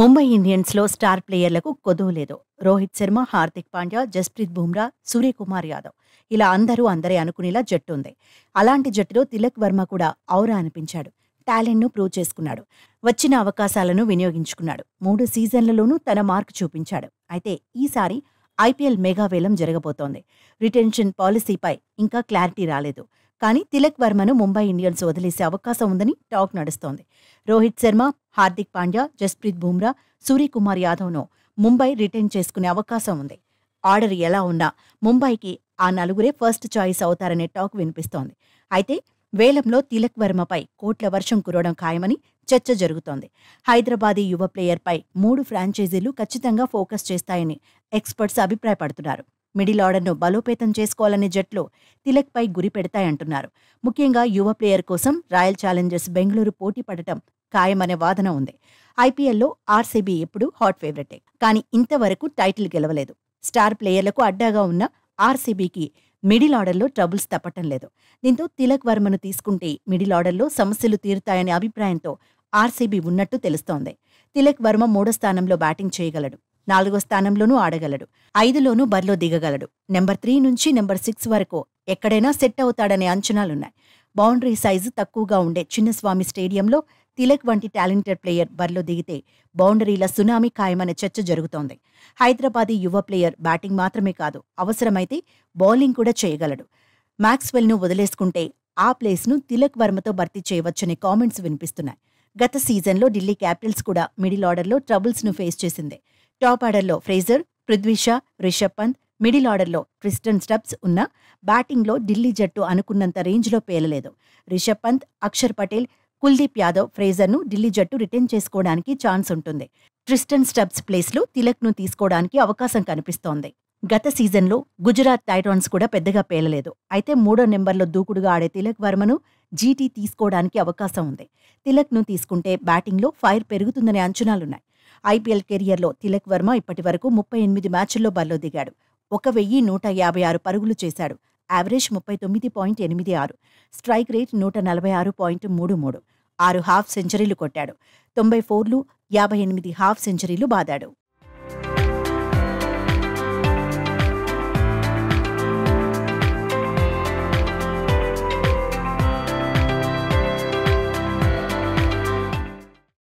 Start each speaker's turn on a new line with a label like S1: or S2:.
S1: Mumbai ఇండియన్స్లో star ప్లేయర్లకు కొదువు లేదు రోహిత్ శర్మ హార్దిక్ పాండ్యా జస్ప్రీత్ బుమ్రా సూర్యకుమార్ యాదవ్ ఇలా అందరూ అందరే అనుకునేలా జట్టు ఉంది అలాంటి జట్టులో తిలక్ వర్మ కూడా ఔరా అనిపించాడు టాలెంట్ను ప్రూవ్ చేసుకున్నాడు వచ్చిన అవకాశాలను వినియోగించుకున్నాడు మూడు సీజన్లలోనూ తన మార్క్ చూపించాడు అయితే ఈసారి ఐపీఎల్ మెగావేలం జరగబోతోంది రిటెన్షన్ పాలసీపై ఇంకా క్లారిటీ రాలేదు కానీ తిలక్ వర్మను ముంబై ఇండియన్స్ వదిలేసే అవకాశం ఉందని టాక్ నడుస్తోంది రోహిత్ శర్మ హార్దిక్ పాండ్యా జస్ప్రీత్ బుమ్రా సూర్యకుమార్ యాదవ్ను ముంబై రిటైన్ చేసుకునే అవకాశం ఉంది ఆర్డర్ ఎలా ఉన్నా ముంబైకి ఆ నలుగురే ఫస్ట్ చాయిస్ అవుతారనే టాక్ వినిపిస్తోంది అయితే వేలంలో తిలక్ వర్మపై కోట్ల వర్షం కురవడం ఖాయమని చర్చ జరుగుతోంది హైదరాబాదీ యువ ప్లేయర్పై మూడు ఫ్రాంచైజీలు ఖచ్చితంగా ఫోకస్ చేస్తాయని ఎక్స్పర్ట్స్ అభిప్రాయపడుతున్నారు మిడిల్ ఆర్డర్ను బలోపేతం చేసుకోవాలనే జట్లు తిలక్పై గురి పెడతాయంటున్నారు ముఖ్యంగా యువ ప్లేయర్ కోసం రాయల్ ఛాలెంజర్స్ బెంగళూరు పోటీ పడటం ఖాయమనే వాదన ఉంది ఐపీఎల్లో ఆర్సీబీ ఎప్పుడు హాట్ ఫేవరెటే కానీ ఇంతవరకు టైటిల్ గెలవలేదు స్టార్ ప్లేయర్లకు అడ్డాగా ఉన్న ఆర్సీబీకి మిడిల్ ఆర్డర్లో ట్రబుల్స్ తప్పటం లేదు దీంతో తిలక్ వర్మను తీసుకుంటే మిడిల్ ఆర్డర్లో సమస్యలు తీరుతాయనే అభిప్రాయంతో ఆర్సీబీ ఉన్నట్టు తెలుస్తోంది తిలక్ వర్మ మూడో స్థానంలో బ్యాటింగ్ చేయగలడు నాలుగో స్థానంలోనూ ఆడగలడు ఐదులోనూ బరిలో దిగగలడు నెంబర్ త్రీ నుంచి నెంబర్ సిక్స్ వరకు ఎక్కడైనా సెట్ అవుతాడనే అంచనాలున్నాయి బౌండరీ సైజు తక్కువగా ఉండే చిన్నస్వామి స్టేడియంలో తిలక్ వంటి టాలెంటెడ్ ప్లేయర్ బరిలో దిగితే బౌండరీల సునామీ ఖాయమనే చర్చ జరుగుతోంది హైదరాబాదీ యువ ప్లేయర్ బ్యాటింగ్ మాత్రమే కాదు అవసరమైతే బౌలింగ్ కూడా చేయగలడు మ్యాక్స్వెల్ను వదిలేసుకుంటే ఆ ప్లేస్ను తిలక్ వర్మతో భర్తీ చేయవచ్చనే కామెంట్స్ వినిపిస్తున్నాయి గత సీజన్లో ఢిల్లీ క్యాపిటల్స్ కూడా మిడిల్ ఆర్డర్లో ట్రబుల్స్ను ఫేస్ చేసింది టాప్ ఆర్డర్లో ఫ్రేజర్ పృథ్వీషా రిషబ్ పంత్ మిడిల్ ఆర్డర్లో ట్రిస్టన్ స్టబ్స్ ఉన్న బ్యాటింగ్లో ఢిల్లీ జట్టు అనుకున్నంత రేంజ్లో పేలలేదు రిషబ్ పంత్ అక్షర్ పటేల్ కుల్దీప్ యాదవ్ ఫ్రేజర్ను ఢిల్లీ జట్టు రిటర్న్ చేసుకోవడానికి ఛాన్స్ ఉంటుంది ట్రిస్టన్ స్టబ్స్ ప్లేస్లో తిలక్ను తీసుకోవడానికి అవకాశం కనిపిస్తోంది గత సీజన్లో గుజరాత్ టైటాన్స్ కూడా పెద్దగా పేలలేదు అయితే మూడో నెంబర్లో దూకుడుగా ఆడే తిలక్ వర్మను జీటీ తీసుకోవడానికి అవకాశం ఉంది తిలక్ను తీసుకుంటే బ్యాటింగ్లో ఫైర్ పెరుగుతుందనే అంచనాలున్నాయి ఐపీఎల్ కెరియర్లో తిలక్ వర్మ ఇప్పటి వరకు ముప్పై ఎనిమిది మ్యాచ్ల్లో బరిలో దిగాడు ఒక వెయ్యి నూట యాభై ఆరు పరుగులు చేశాడు యావరేజ్ ముప్పై తొమ్మిది పాయింట్ ఎనిమిది ఆరు స్ట్రైక్ రేట్ నూట నలభై ఆరు పాయింట్ మూడు మూడు ఆరు హాఫ్ సెంచరీలు కొట్టాడు తొంభై ఫోర్లు యాభై ఎనిమిది హాఫ్ సెంచరీలు బాదాడు